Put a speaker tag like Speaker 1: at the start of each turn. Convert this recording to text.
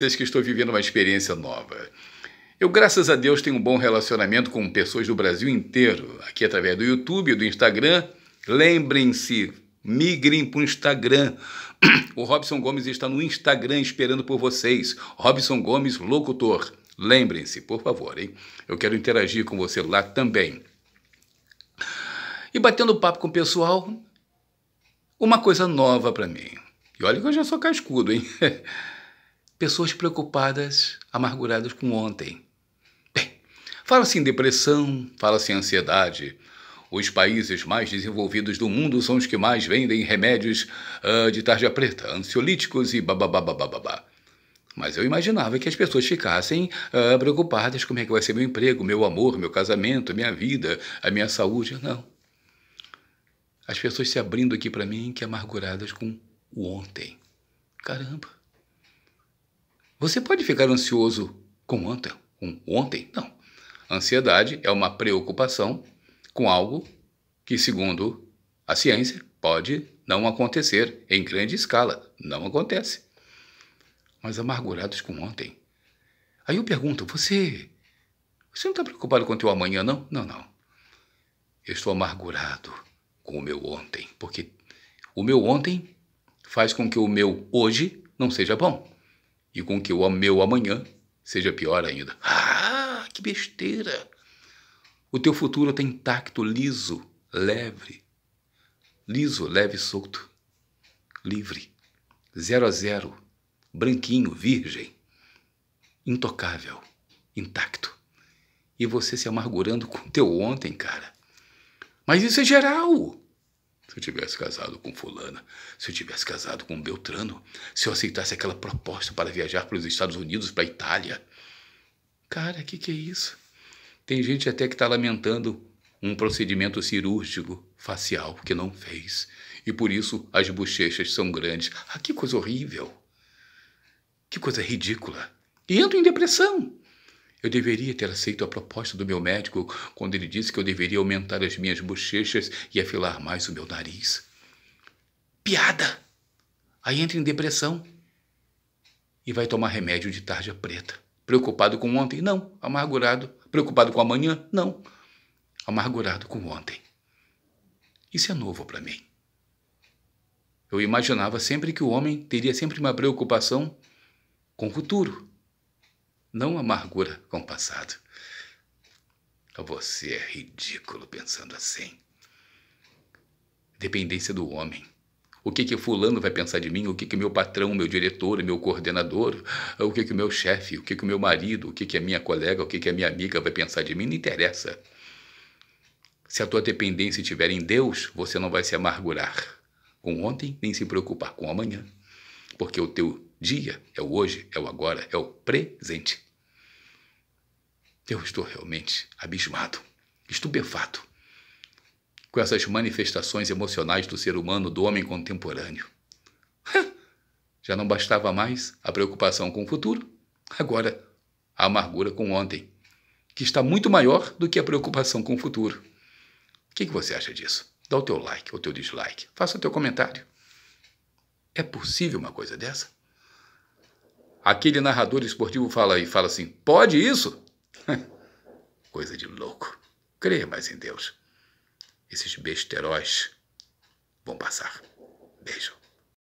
Speaker 1: vocês que estou vivendo uma experiência nova. Eu, graças a Deus, tenho um bom relacionamento com pessoas do Brasil inteiro, aqui através do YouTube, do Instagram. Lembrem-se, migrem para o Instagram. O Robson Gomes está no Instagram esperando por vocês. Robson Gomes, locutor. Lembrem-se, por favor, hein? Eu quero interagir com você lá também. E batendo papo com o pessoal, uma coisa nova para mim. E olha que eu já sou cascudo, hein? pessoas preocupadas, amarguradas com ontem. Bem, fala-se em assim, depressão, fala-se em assim, ansiedade. Os países mais desenvolvidos do mundo são os que mais vendem remédios uh, de tarja preta, ansiolíticos e babababababá. Mas eu imaginava que as pessoas ficassem uh, preocupadas: como é que vai ser meu emprego, meu amor, meu casamento, minha vida, a minha saúde. Não. As pessoas se abrindo aqui para mim que amarguradas com o ontem. Caramba! Você pode ficar ansioso com ontem? Com ontem? Não. Ansiedade é uma preocupação com algo que, segundo a ciência, pode não acontecer em grande escala. Não acontece. Mas amargurados com ontem. Aí eu pergunto: você. Você não está preocupado com o teu amanhã, não? Não, não. Eu estou amargurado com o meu ontem, porque o meu ontem faz com que o meu hoje não seja bom e com que o meu amanhã seja pior ainda. Ah, que besteira! O teu futuro está intacto, liso, leve. Liso, leve e solto. Livre. Zero a zero. Branquinho, virgem. Intocável. Intacto. E você se amargurando com teu ontem, cara. Mas isso é geral. Se eu tivesse casado com Fulana, se eu tivesse casado com Beltrano, se eu aceitasse aquela proposta para viajar para os Estados Unidos, para a Itália. Cara, o que, que é isso? Tem gente até que está lamentando um procedimento cirúrgico facial que não fez. E por isso as bochechas são grandes. Ah, que coisa horrível! Que coisa ridícula! E entro em depressão. Eu deveria ter aceito a proposta do meu médico quando ele disse que eu deveria aumentar as minhas bochechas e afilar mais o meu nariz. Piada! Aí entra em depressão e vai tomar remédio de tarja preta. Preocupado com ontem? Não. Amargurado. Preocupado com amanhã? Não. Amargurado com ontem. Isso é novo para mim. Eu imaginava sempre que o homem teria sempre uma preocupação com o futuro não amargura com o passado. Você é ridículo pensando assim. Dependência do homem. O que que fulano vai pensar de mim? O que que meu patrão, meu diretor, meu coordenador, o que que meu chefe, o que que meu marido, o que que a minha colega, o que que a minha amiga vai pensar de mim? Não interessa. Se a tua dependência estiver em Deus, você não vai se amargurar com ontem nem se preocupar com amanhã porque é o teu dia é o hoje, é o agora, é o presente. Eu estou realmente abismado, estupefato com essas manifestações emocionais do ser humano, do homem contemporâneo. Já não bastava mais a preocupação com o futuro, agora a amargura com ontem, que está muito maior do que a preocupação com o futuro. O que, que você acha disso? Dá o teu like, o teu dislike, faça o teu comentário. É possível uma coisa dessa? Aquele narrador esportivo fala e fala assim: pode isso? coisa de louco. Crê mais em Deus. Esses besteróis vão passar. Beijo.